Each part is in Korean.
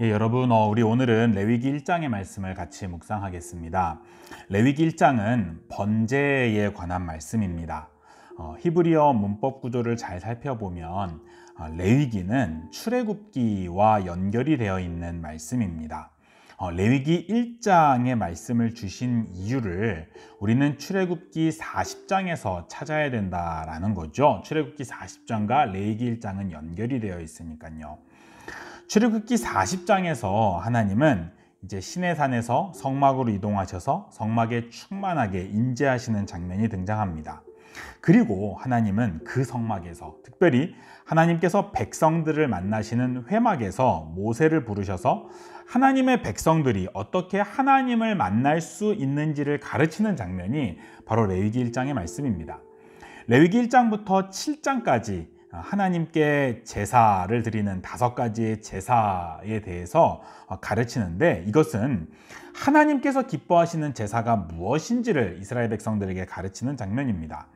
예, 여러분 어, 우리 오늘은 레위기 1장의 말씀을 같이 묵상하겠습니다. 레위기 1장은 번제에 관한 말씀입니다. 어, 히브리어 문법 구조를 잘 살펴보면 어, 레위기는 출애굽기와 연결이 되어 있는 말씀입니다. 어, 레위기 1장의 말씀을 주신 이유를 우리는 출애굽기 40장에서 찾아야 된다라는 거죠. 출애굽기 40장과 레위기 1장은 연결이 되어 있으니까요. 출애굽기 40장에서 하나님은 이제 시내산에서 성막으로 이동하셔서 성막에 충만하게 인재하시는 장면이 등장합니다. 그리고 하나님은 그 성막에서 특별히 하나님께서 백성들을 만나시는 회막에서 모세를 부르셔서 하나님의 백성들이 어떻게 하나님을 만날 수 있는지를 가르치는 장면이 바로 레위기 1장의 말씀입니다. 레위기 1장부터 7장까지 어, 하나님께 제사를 드리는 다섯 가지의 제사에 대해서 어, 가르치는데 이것은 하나님께서 기뻐하시는 제사가 무엇인지를 이스라엘 백성들에게 가르치는 장면입니다.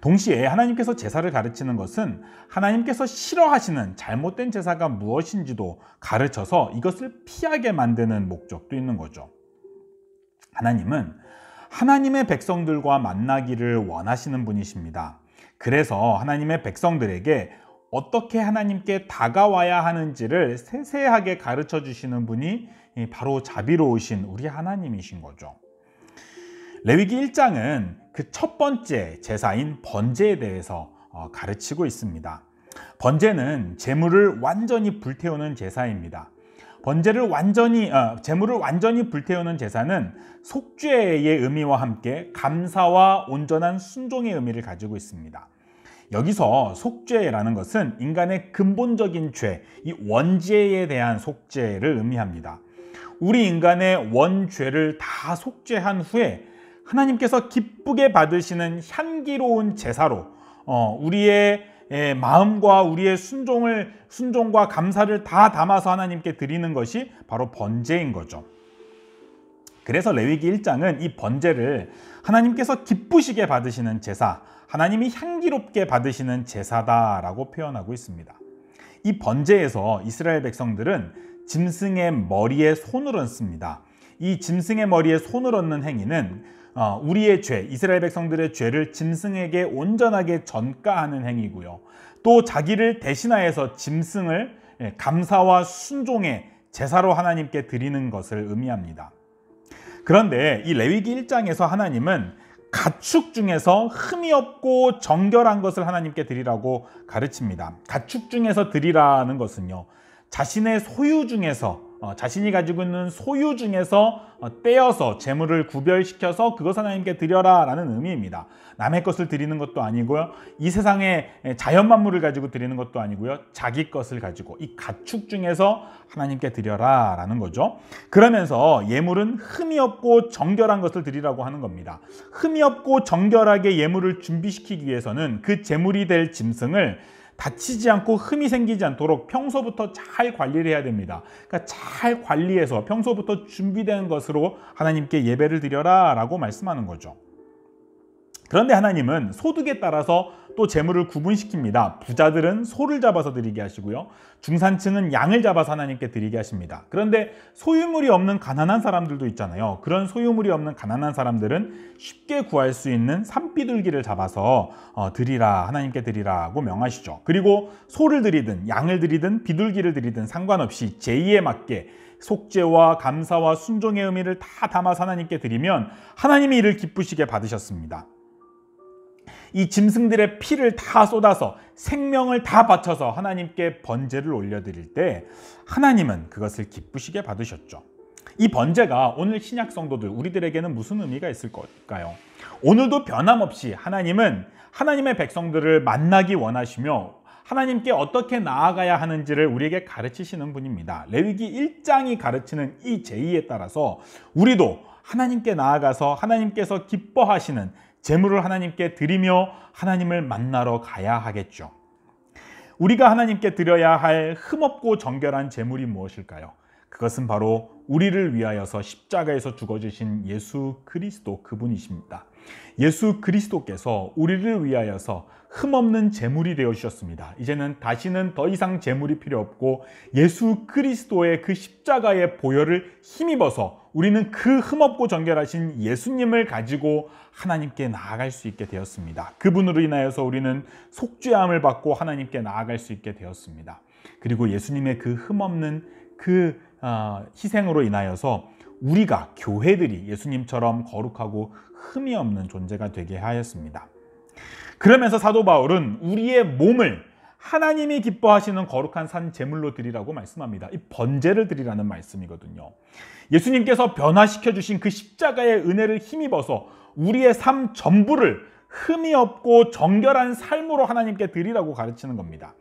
동시에 하나님께서 제사를 가르치는 것은 하나님께서 싫어하시는 잘못된 제사가 무엇인지도 가르쳐서 이것을 피하게 만드는 목적도 있는 거죠. 하나님은 하나님의 백성들과 만나기를 원하시는 분이십니다. 그래서 하나님의 백성들에게 어떻게 하나님께 다가와야 하는지를 세세하게 가르쳐 주시는 분이 바로 자비로우신 우리 하나님이신 거죠. 레위기 1장은 그 첫 번째 제사인 번제에 대해서 어, 가르치고 있습니다. 번제는 재물을 완전히 불태우는 제사입니다. 번제를 완전히 어, 재물을 완전히 불태우는 제사는 속죄의 의미와 함께 감사와 온전한 순종의 의미를 가지고 있습니다. 여기서 속죄라는 것은 인간의 근본적인 죄, 이 원죄에 대한 속죄를 의미합니다. 우리 인간의 원죄를 다 속죄한 후에 하나님께서 기쁘게 받으시는 향기로운 제사로 어, 우리의 예, 마음과 우리의 순종을 순종과 감사를 다 담아서 하나님께 드리는 것이 바로 번제인 거죠. 그래서 레위기 1장은 이 번제를 하나님께서 기쁘시게 받으시는 제사, 하나님이 향기롭게 받으시는 제사다라고 표현하고 있습니다. 이 번제에서 이스라엘 백성들은 짐승의 머리에 손을 얹습니다. 이 짐승의 머리에 손을 얹는 행위는 어, 우리의 죄, 이스라엘 백성들의 죄를 짐승에게 온전하게 전가하는 행위고요. 또 자기를 대신하여서 짐승을 예, 감사와 순종의 제사로 하나님께 드리는 것을 의미합니다. 그런데 이 레위기 1장에서 하나님은 가축 중에서 흠이 없고 정결한 것을 하나님께 드리라고 가르칩니다. 가축 중에서 드리라는 것은요. 자신의 소유 중에서 어, 자신이 가지고 있는 소유 중에서 어, 떼어서 재물을 구별시켜서 그것 하나님께 드려라 라는 의미입니다. 남의 것을 드리는 것도 아니고요. 이세상에 자연 만물을 가지고 드리는 것도 아니고요. 자기 것을 가지고 이 가축 중에서 하나님께 드려라 라는 거죠. 그러면서 예물은 흠이 없고 정결한 것을 드리라고 하는 겁니다. 흠이 없고 정결하게 예물을 준비시키기 위해서는 그 재물이 될 짐승을 다치지 않고 흠이 생기지 않도록 평소부터 잘 관리를 해야 됩니다. 그러니까 잘 관리해서 평소부터 준비된 것으로 하나님께 예배를 드려라 라고 말씀하는 거죠. 그런데 하나님은 소득에 따라서 또 재물을 구분시킵니다. 부자들은 소를 잡아서 드리게 하시고요. 중산층은 양을 잡아서 하나님께 드리게 하십니다. 그런데 소유물이 없는 가난한 사람들도 있잖아요. 그런 소유물이 없는 가난한 사람들은 쉽게 구할 수 있는 산비둘기를 잡아서 어, 드리라 하나님께 드리라고 명하시죠. 그리고 소를 드리든 양을 드리든 비둘기를 드리든 상관없이 제의에 맞게 속죄와 감사와 순종의 의미를 다 담아 서 하나님께 드리면 하나님이 이를 기쁘시게 받으셨습니다. 이 짐승들의 피를 다 쏟아서 생명을 다 바쳐서 하나님께 번제를 올려드릴 때 하나님은 그것을 기쁘시게 받으셨죠. 이 번제가 오늘 신약 성도들 우리들에게는 무슨 의미가 있을 걸까요? 오늘도 변함없이 하나님은 하나님의 백성들을 만나기 원하시며 하나님께 어떻게 나아가야 하는지를 우리에게 가르치시는 분입니다. 레위기 1장이 가르치는 이 제의에 따라서 우리도 하나님께 나아가서 하나님께서 기뻐하시는 재물을 하나님께 드리며 하나님을 만나러 가야 하겠죠. 우리가 하나님께 드려야 할 흠없고 정결한 재물이 무엇일까요? 그것은 바로 우리를 위하여서 십자가에서 죽어주신 예수 그리스도 그분이십니다. 예수 그리스도께서 우리를 위하여서 흠없는 제물이 되어 주셨습니다. 이제는 다시는 더 이상 재물이 필요 없고 예수 그리스도의 그 십자가의 보혈을 힘입어서 우리는 그 흠없고 정결하신 예수님을 가지고 하나님께 나아갈 수 있게 되었습니다. 그분으로 인하여서 우리는 속죄함을 받고 하나님께 나아갈 수 있게 되었습니다. 그리고 예수님의 그 흠없는 그 어, 희생으로 인하여서 우리가 교회들이 예수님처럼 거룩하고 흠이 없는 존재가 되게 하였습니다. 그러면서 사도 바울은 우리의 몸을 하나님이 기뻐하시는 거룩한 산 제물로 드리라고 말씀합니다. 이 번제를 드리라는 말씀이거든요. 예수님께서 변화시켜 주신 그 십자가의 은혜를 힘입어서 우리의 삶 전부를 흠이 없고 정결한 삶으로 하나님께 드리라고 가르치는 겁니다.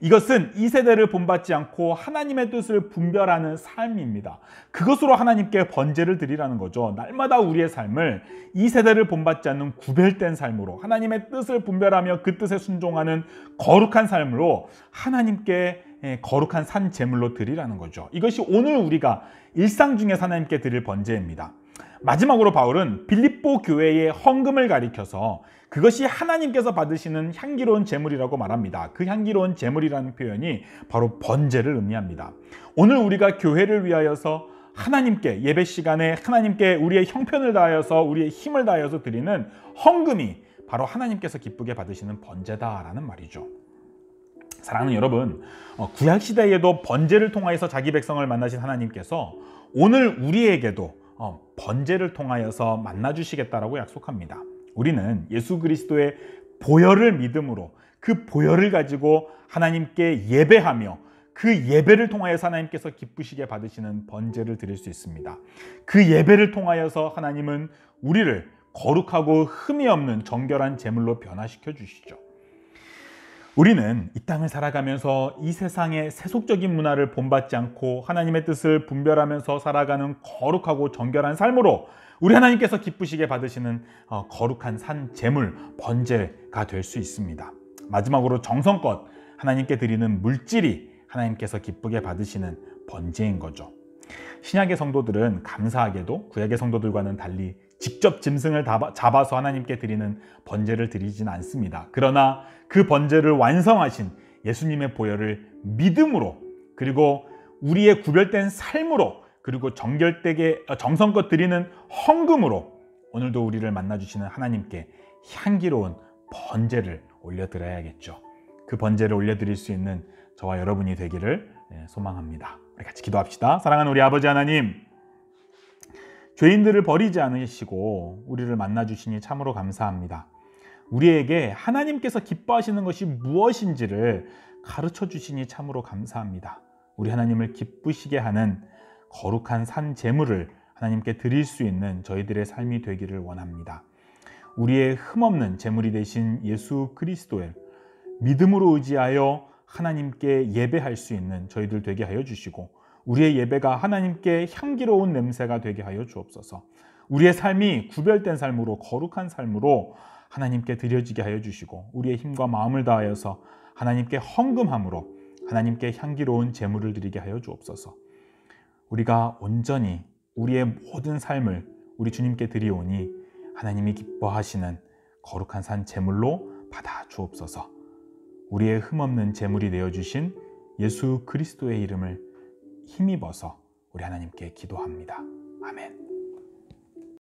이것은 이 세대를 본받지 않고 하나님의 뜻을 분별하는 삶입니다. 그것으로 하나님께 번제를 드리라는 거죠. 날마다 우리의 삶을 이 세대를 본받지 않는 구별된 삶으로 하나님의 뜻을 분별하며 그 뜻에 순종하는 거룩한 삶으로 하나님께 예, 거룩한 산 제물로 드리라는 거죠. 이것이 오늘 우리가 일상 중에 하나님께 드릴 번제입니다. 마지막으로 바울은 빌립보 교회의 헌금을 가리켜서 그것이 하나님께서 받으시는 향기로운 재물이라고 말합니다. 그 향기로운 재물이라는 표현이 바로 번제를 의미합니다. 오늘 우리가 교회를 위하여서 하나님께 예배 시간에 하나님께 우리의 형편을 다하여서 우리의 힘을 다하여서 드리는 헌금이 바로 하나님께서 기쁘게 받으시는 번제다라는 말이죠. 사랑하는 여러분, 어, 구약 시대에도 번제를 통하여서 자기 백성을 만나신 하나님께서 오늘 우리에게도 어, 번제를 통하여서 만나 주시겠다라고 약속합니다. 우리는 예수 그리스도의 보혈을 믿음으로 그 보혈을 가지고 하나님께 예배하며 그 예배를 통하여서 하나님께서 기쁘시게 받으시는 번제를 드릴 수 있습니다. 그 예배를 통하여서 하나님은 우리를 거룩하고 흠이 없는 정결한 제물로 변화시켜 주시죠. 우리는 이 땅을 살아가면서 이 세상의 세속적인 문화를 본받지 않고 하나님의 뜻을 분별하면서 살아가는 거룩하고 정결한 삶으로 우리 하나님께서 기쁘시게 받으시는 어, 거룩한 산재물 번제가 될 수 있습니다. 마지막으로 정성껏 하나님께 드리는 물질이 하나님께서 기쁘게 받으시는 번제인 거죠. 신약의 성도들은 감사하게도 구약의 성도들과는 달리 직접 짐승을 잡아서 하나님께 드리는 번제를 드리진 않습니다. 그러나 그 번제를 완성하신 예수님의 보혈을 믿음으로 그리고 우리의 구별된 삶으로 그리고 정결되게 어, 정성껏 드리는 헌금으로 오늘도 우리를 만나주시는 하나님께 향기로운 번제를 올려드려야겠죠. 그 번제를 올려드릴 수 있는 저와 여러분이 되기를 예, 소망합니다. 우리 같이 기도합시다. 사랑하는 우리 아버지 하나님, 죄인들을 버리지 않으시고 우리를 만나 주시니 참으로 감사합니다. 우리에게 하나님께서 기뻐하시는 것이 무엇인지를 가르쳐 주시니 참으로 감사합니다. 우리 하나님을 기쁘시게 하는 거룩한 산 제물을 하나님께 드릴 수 있는 저희들의 삶이 되기를 원합니다. 우리의 흠없는 제물이 되신 예수 그리스도의 믿음으로 의지하여 하나님께 예배할 수 있는 저희들 되게 하여 주시고 우리의 예배가 하나님께 향기로운 냄새가 되게 하여 주옵소서. 우리의 삶이 구별된 삶으로 거룩한 삶으로 하나님께 드려지게 하여 주시고 우리의 힘과 마음을 다하여서 하나님께 헌금함으로 하나님께 향기로운 제물을 드리게 하여 주옵소서. 우리가 온전히 우리의 모든 삶을 우리 주님께 드리오니 하나님이 기뻐하시는 거룩한 산 제물로 받아 주옵소서. 우리의 흠없는 제물이 되어 주신 예수 그리스도의 이름을 힘입어서 우리 하나님께 기도합니다. 아멘.